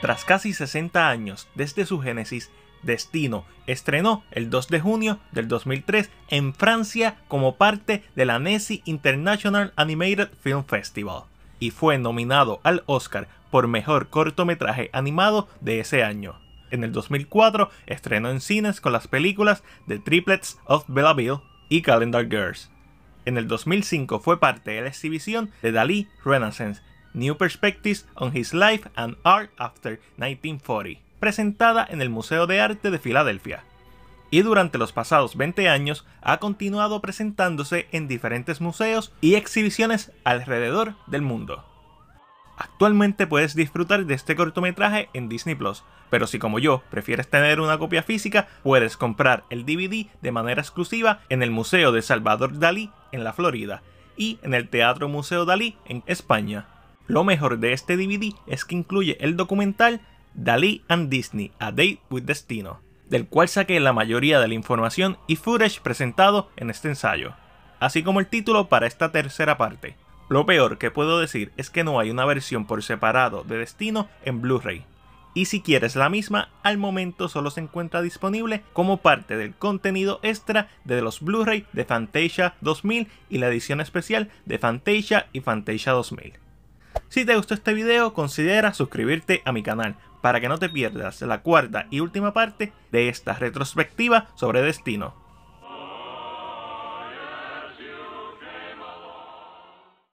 Tras casi 60 años desde su génesis, Destino estrenó el 2 de junio del 2003 en Francia como parte de la Nessie International Animated Film Festival y fue nominado al Oscar por Mejor Cortometraje Animado de ese año. En el 2004 estrenó en cines con las películas The Triplets of Belleville y Calendar Girls. En el 2005 fue parte de la exhibición de Dalí Renaissance, New Perspectives on His Life and Art After 1940, presentada en el Museo de Arte de Filadelfia. Y durante los pasados 20 años ha continuado presentándose en diferentes museos y exhibiciones alrededor del mundo. Actualmente puedes disfrutar de este cortometraje en Disney Plus, pero si como yo prefieres tener una copia física, puedes comprar el DVD de manera exclusiva en el Museo de Salvador Dalí en la Florida y en el Teatro Museo Dalí en España. Lo mejor de este DVD es que incluye el documental Dalí and Disney, A Date with Destino, del cual saqué la mayoría de la información y footage presentado en este ensayo, así como el título para esta tercera parte. Lo peor que puedo decir es que no hay una versión por separado de Destino en Blu-ray, y si quieres la misma, al momento solo se encuentra disponible como parte del contenido extra de los Blu-ray de Fantasia 2000 y la edición especial de Fantasia y Fantasia 2000. Si te gustó este video, considera suscribirte a mi canal para que no te pierdas la cuarta y última parte de esta retrospectiva sobre Destino.